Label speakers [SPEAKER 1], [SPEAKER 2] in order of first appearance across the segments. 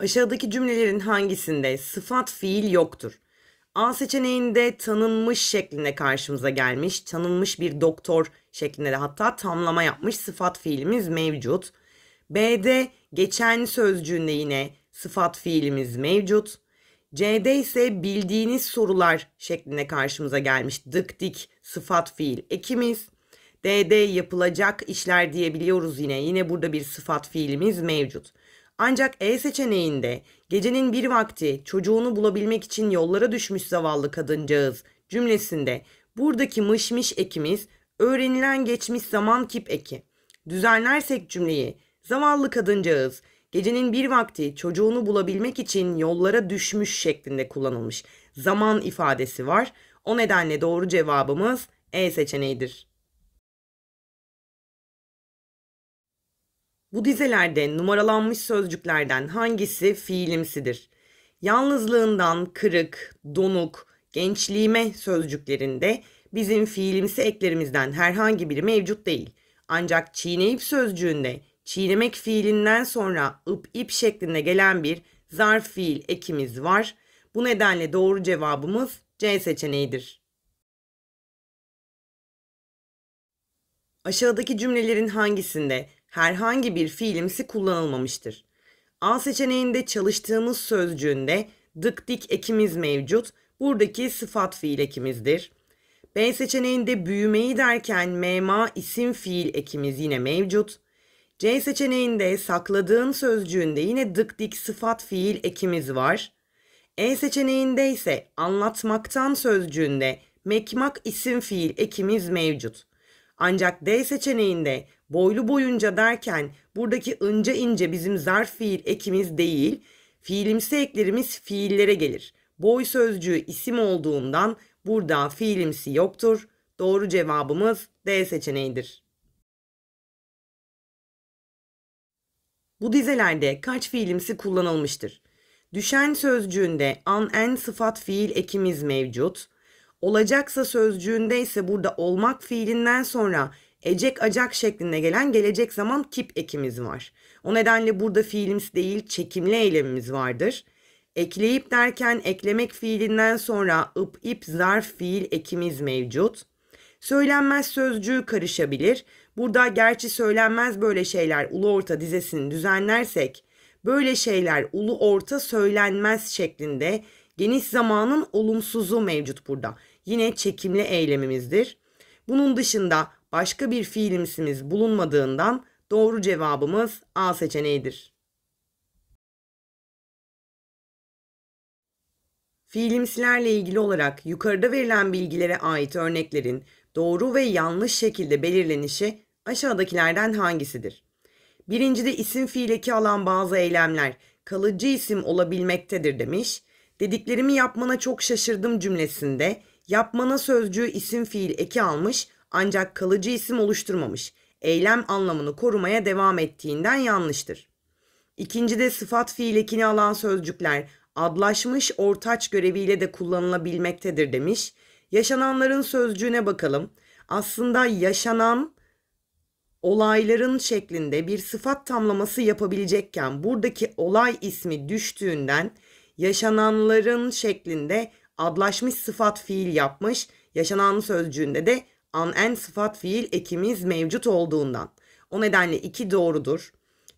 [SPEAKER 1] Aşağıdaki cümlelerin hangisinde sıfat fiil yoktur? A seçeneğinde tanınmış şeklinde karşımıza gelmiş, tanınmış bir doktor şeklinde de hatta tamlama yapmış sıfat fiilimiz mevcut. B'de geçen sözcüğünde yine sıfat fiilimiz mevcut. C'de ise bildiğiniz sorular şeklinde karşımıza gelmiş dık dik sıfat fiil ekimiz. D'de yapılacak işler diyebiliyoruz yine. Yine burada bir sıfat fiilimiz mevcut. Ancak E seçeneğinde gecenin bir vakti çocuğunu bulabilmek için yollara düşmüş zavallı kadıncağız cümlesinde buradaki mışmış ekimiz öğrenilen geçmiş zaman kip eki. Düzenlersek cümleyi zavallı kadıncağız gecenin bir vakti çocuğunu bulabilmek için yollara düşmüş şeklinde kullanılmış zaman ifadesi var. O nedenle doğru cevabımız E seçeneğidir. Bu dizelerde numaralanmış sözcüklerden hangisi fiilimsidir? Yalnızlığından kırık, donuk, gençliğime sözcüklerinde bizim fiilimsi eklerimizden herhangi biri mevcut değil. Ancak çiğneyip sözcüğünde çiğnemek fiilinden sonra ıp ip şeklinde gelen bir zarf fiil ekimiz var. Bu nedenle doğru cevabımız C seçeneğidir. Aşağıdaki cümlelerin hangisinde herhangi bir fiilimsi kullanılmamıştır. A seçeneğinde çalıştığımız sözcüğünde dık dik ekimiz mevcut. Buradaki sıfat fiil ekimizdir. B seçeneğinde büyümeyi derken mema isim fiil ekimiz yine mevcut. C seçeneğinde sakladığın sözcüğünde yine dık dik sıfat fiil ekimiz var. E seçeneğinde ise anlatmaktan sözcüğünde mekmak isim fiil ekimiz mevcut. Ancak D seçeneğinde boylu boyunca derken buradaki ince ince bizim zarf fiil ekimiz değil, fiilimsi eklerimiz fiillere gelir. Boy sözcüğü isim olduğundan burada fiilimsi yoktur. Doğru cevabımız D seçeneğidir. Bu dizelerde kaç fiilimsi kullanılmıştır? Düşen sözcüğünde an en sıfat fiil ekimiz mevcut. Olacaksa sözcüğünde ise burada olmak fiilinden sonra ecek acak şeklinde gelen gelecek zaman kip ekimiz var. O nedenle burada fiilimiz değil çekimli eylemimiz vardır. Ekleyip derken eklemek fiilinden sonra ıp ip zarf fiil ekimiz mevcut. Söylenmez sözcüğü karışabilir. Burada gerçi söylenmez böyle şeyler ulu orta dizesini düzenlersek böyle şeyler ulu orta söylenmez şeklinde Geniş zamanın olumsuzu mevcut burada. Yine çekimli eylemimizdir. Bunun dışında başka bir fiilimsimiz bulunmadığından doğru cevabımız A seçeneğidir. Fiilimsilerle ilgili olarak yukarıda verilen bilgilere ait örneklerin doğru ve yanlış şekilde belirlenişi aşağıdakilerden hangisidir? Birincide isim fiil eki alan bazı eylemler kalıcı isim olabilmektedir demiş. Dediklerimi yapmana çok şaşırdım cümlesinde yapmana sözcüğü isim fiil eki almış ancak kalıcı isim oluşturmamış. Eylem anlamını korumaya devam ettiğinden yanlıştır. İkincide sıfat fiil ekini alan sözcükler adlaşmış ortaç göreviyle de kullanılabilmektedir demiş. Yaşananların sözcüğüne bakalım. Aslında yaşanan olayların şeklinde bir sıfat tamlaması yapabilecekken buradaki olay ismi düştüğünden yaşananların şeklinde adlaşmış sıfat fiil yapmış. Yaşanan sözcüğünde de an sıfat fiil ekimiz mevcut olduğundan. O nedenle iki doğrudur.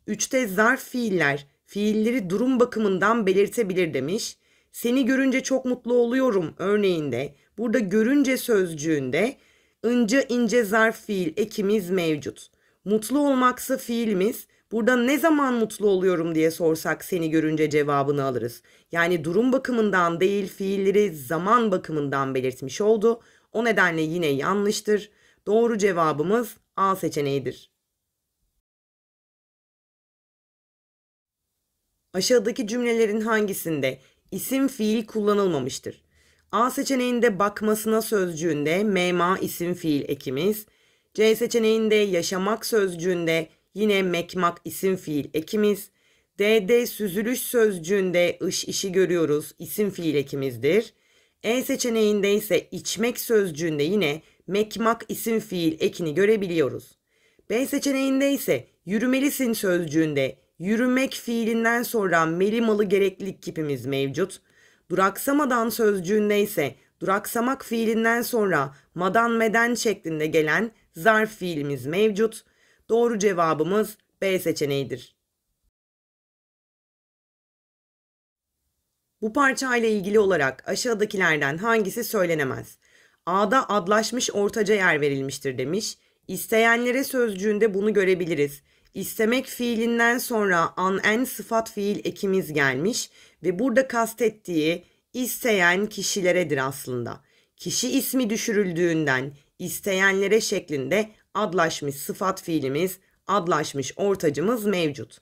[SPEAKER 1] Üçte zarf fiiller fiilleri durum bakımından belirtebilir demiş. Seni görünce çok mutlu oluyorum örneğinde burada görünce sözcüğünde ince ince zarf fiil ekimiz mevcut. Mutlu olmaksa fiilimiz Burada ne zaman mutlu oluyorum diye sorsak seni görünce cevabını alırız. Yani durum bakımından değil fiilleri zaman bakımından belirtmiş oldu. O nedenle yine yanlıştır. Doğru cevabımız A seçeneğidir. Aşağıdaki cümlelerin hangisinde isim fiil kullanılmamıştır? A seçeneğinde bakmasına sözcüğünde mema isim fiil ekimiz, C seçeneğinde yaşamak sözcüğünde Yine mekmak isim fiil ekimiz. DD süzülüş sözcüğünde ış işi görüyoruz. isim fiil ekimizdir. E seçeneğinde ise içmek sözcüğünde yine mekmak isim fiil ekini görebiliyoruz. B seçeneğinde ise yürümelisin sözcüğünde yürümek fiilinden sonra melimalı gereklilik kipimiz mevcut. Duraksamadan sözcüğünde ise duraksamak fiilinden sonra madan meden şeklinde gelen zarf fiilimiz mevcut. Doğru cevabımız B seçeneğidir. Bu parça ile ilgili olarak aşağıdakilerden hangisi söylenemez? A'da adlaşmış ortaca yer verilmiştir demiş. İsteyenlere sözcüğünde bunu görebiliriz. İstemek fiilinden sonra an en sıfat fiil ekimiz gelmiş ve burada kastettiği isteyen kişileredir aslında. Kişi ismi düşürüldüğünden isteyenlere şeklinde adlaşmış sıfat fiilimiz, adlaşmış ortacımız mevcut.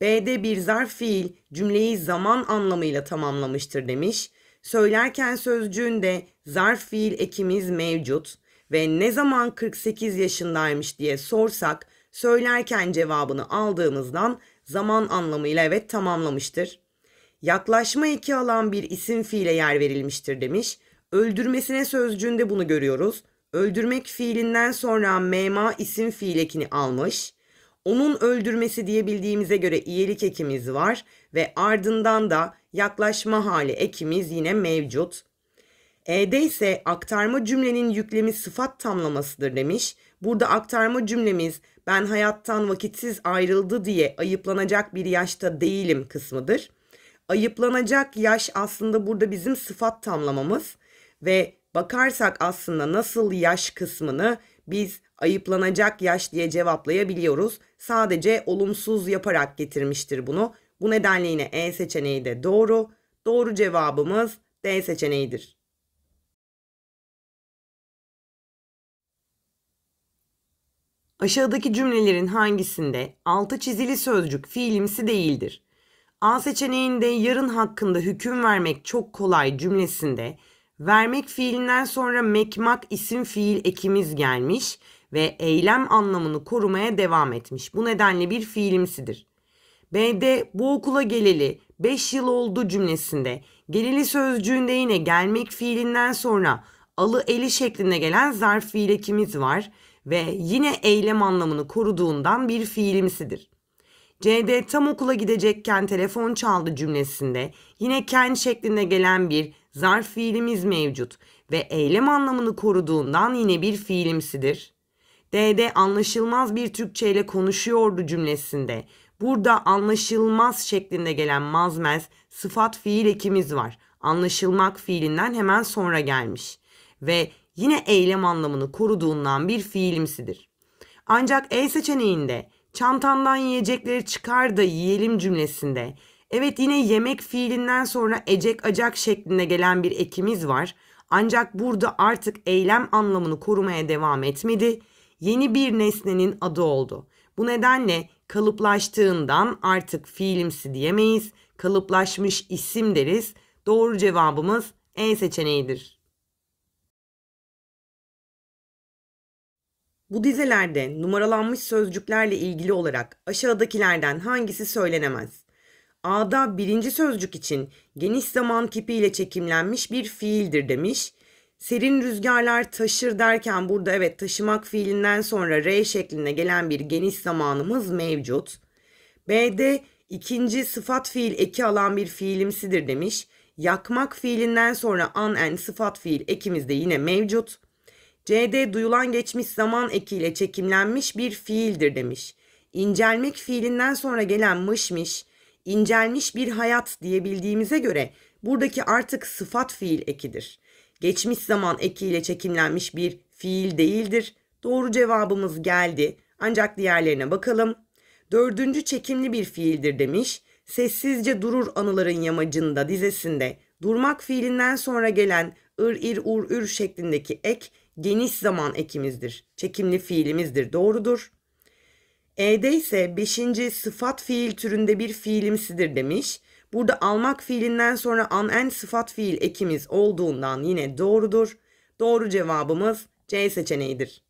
[SPEAKER 1] B'de bir zarf fiil cümleyi zaman anlamıyla tamamlamıştır demiş. Söylerken sözcüğünde zarf fiil ekimiz mevcut ve ne zaman 48 yaşındaymış diye sorsak söylerken cevabını aldığımızdan zaman anlamıyla evet tamamlamıştır. Yaklaşma eki alan bir isim fiile yer verilmiştir demiş. Öldürmesine sözcüğünde bunu görüyoruz. Öldürmek fiilinden sonra mema isim fiilekini almış. Onun öldürmesi diyebildiğimize göre iyilik ekimiz var ve ardından da yaklaşma hali ekimiz yine mevcut. E'de ise aktarma cümlenin yüklemi sıfat tamlamasıdır demiş. Burada aktarma cümlemiz ben hayattan vakitsiz ayrıldı diye ayıplanacak bir yaşta değilim kısmıdır. Ayıplanacak yaş aslında burada bizim sıfat tamlamamız ve bakarsak aslında nasıl yaş kısmını biz ayıplanacak yaş diye cevaplayabiliyoruz. Sadece olumsuz yaparak getirmiştir bunu. Bu nedenle yine E seçeneği de doğru. Doğru cevabımız D seçeneğidir. Aşağıdaki cümlelerin hangisinde altı çizili sözcük fiilimsi değildir? A seçeneğinde yarın hakkında hüküm vermek çok kolay cümlesinde Vermek fiilinden sonra mekmak isim fiil ekimiz gelmiş ve eylem anlamını korumaya devam etmiş. Bu nedenle bir fiilimsidir. B'de bu okula geleli 5 yıl oldu cümlesinde geleli sözcüğünde yine gelmek fiilinden sonra alı eli şeklinde gelen zarf fiil ekimiz var ve yine eylem anlamını koruduğundan bir fiilimsidir. CD tam okula gidecekken telefon çaldı cümlesinde yine ken şeklinde gelen bir zarf fiilimiz mevcut ve eylem anlamını koruduğundan yine bir fiilimsidir. D'de anlaşılmaz bir Türkçe ile konuşuyordu cümlesinde. Burada anlaşılmaz şeklinde gelen mazmez sıfat fiil ekimiz var. Anlaşılmak fiilinden hemen sonra gelmiş. Ve yine eylem anlamını koruduğundan bir fiilimsidir. Ancak E seçeneğinde çantandan yiyecekleri çıkar da yiyelim cümlesinde Evet yine yemek fiilinden sonra ecek acak şeklinde gelen bir ekimiz var. Ancak burada artık eylem anlamını korumaya devam etmedi. Yeni bir nesnenin adı oldu. Bu nedenle kalıplaştığından artık fiilimsi diyemeyiz. Kalıplaşmış isim deriz. Doğru cevabımız E seçeneğidir. Bu dizelerde numaralanmış sözcüklerle ilgili olarak aşağıdakilerden hangisi söylenemez? A'da birinci sözcük için geniş zaman kipiyle çekimlenmiş bir fiildir demiş. Serin rüzgarlar taşır derken burada evet taşımak fiilinden sonra R şeklinde gelen bir geniş zamanımız mevcut. B'de ikinci sıfat fiil eki alan bir fiilimsidir demiş. Yakmak fiilinden sonra an en sıfat fiil ekimizde yine mevcut. C'de duyulan geçmiş zaman ekiyle çekimlenmiş bir fiildir demiş. İncelmek fiilinden sonra gelen mışmış incelmiş bir hayat diyebildiğimize göre buradaki artık sıfat fiil ekidir. Geçmiş zaman ekiyle çekimlenmiş bir fiil değildir. Doğru cevabımız geldi. Ancak diğerlerine bakalım. Dördüncü çekimli bir fiildir demiş. Sessizce durur anıların yamacında dizesinde durmak fiilinden sonra gelen ır ir ur ür şeklindeki ek geniş zaman ekimizdir. Çekimli fiilimizdir. Doğrudur. E'de ise 5. sıfat fiil türünde bir fiilimsidir demiş. Burada almak fiilinden sonra an en sıfat fiil ekimiz olduğundan yine doğrudur. Doğru cevabımız C seçeneğidir.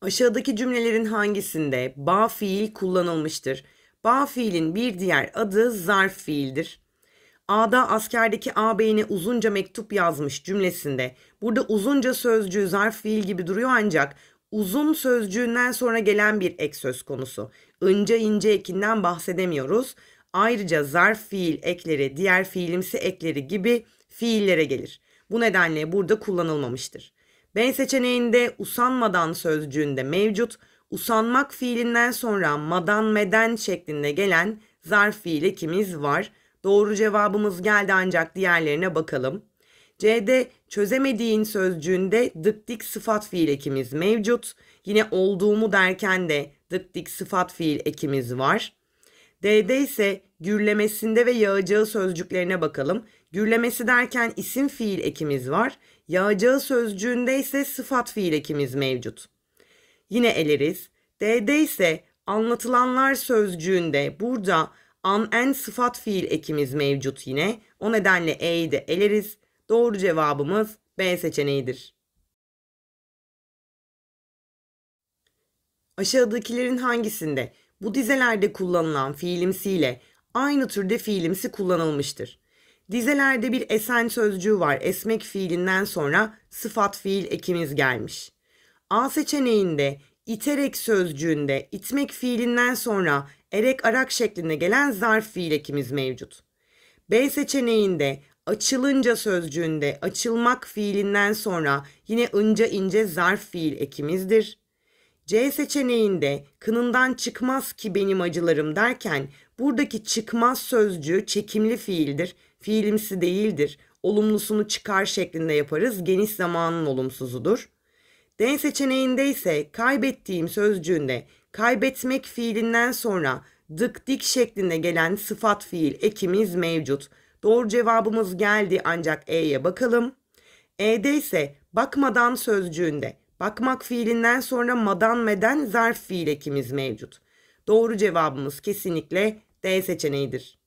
[SPEAKER 1] Aşağıdaki cümlelerin hangisinde ba fiil kullanılmıştır? Ba fiilin bir diğer adı zarf fiildir. A'da askerdeki ağabeyine uzunca mektup yazmış cümlesinde. Burada uzunca sözcüğü zarf fiil gibi duruyor ancak uzun sözcüğünden sonra gelen bir ek söz konusu. Ince ince ekinden bahsedemiyoruz. Ayrıca zarf fiil ekleri, diğer fiilimsi ekleri gibi fiillere gelir. Bu nedenle burada kullanılmamıştır. Ben seçeneğinde usanmadan sözcüğünde mevcut, usanmak fiilinden sonra madan meden şeklinde gelen zarf fiil ekimiz var. Doğru cevabımız geldi ancak diğerlerine bakalım. C'de çözemediğin sözcüğünde dık sıfat fiil ekimiz mevcut. Yine olduğumu derken de dık sıfat fiil ekimiz var. D'de ise gürlemesinde ve yağacağı sözcüklerine bakalım. Gürlemesi derken isim fiil ekimiz var. Yağacağı sözcüğünde ise sıfat fiil ekimiz mevcut. Yine eleriz. D'de ise anlatılanlar sözcüğünde burada an en sıfat fiil ekimiz mevcut yine. O nedenle e'yi de eleriz. Doğru cevabımız B seçeneğidir. Aşağıdakilerin hangisinde bu dizelerde kullanılan fiilimsiyle aynı türde fiilimsi kullanılmıştır? Dizelerde bir esen sözcüğü var. Esmek fiilinden sonra sıfat fiil ekimiz gelmiş. A seçeneğinde iterek sözcüğünde itmek fiilinden sonra erek arak şeklinde gelen zarf fiil ekimiz mevcut. B seçeneğinde açılınca sözcüğünde açılmak fiilinden sonra yine ınca ince zarf fiil ekimizdir. C seçeneğinde kınından çıkmaz ki benim acılarım derken buradaki çıkmaz sözcüğü çekimli fiildir. Fiilimsi değildir. Olumlusunu çıkar şeklinde yaparız. Geniş zamanın olumsuzudur. D seçeneğinde ise kaybettiğim sözcüğünde Kaybetmek fiilinden sonra dık dik şeklinde gelen sıfat fiil ekimiz mevcut. Doğru cevabımız geldi ancak E'ye bakalım. E'de ise bakmadan sözcüğünde bakmak fiilinden sonra madan meden zarf fiil ekimiz mevcut. Doğru cevabımız kesinlikle D seçeneğidir.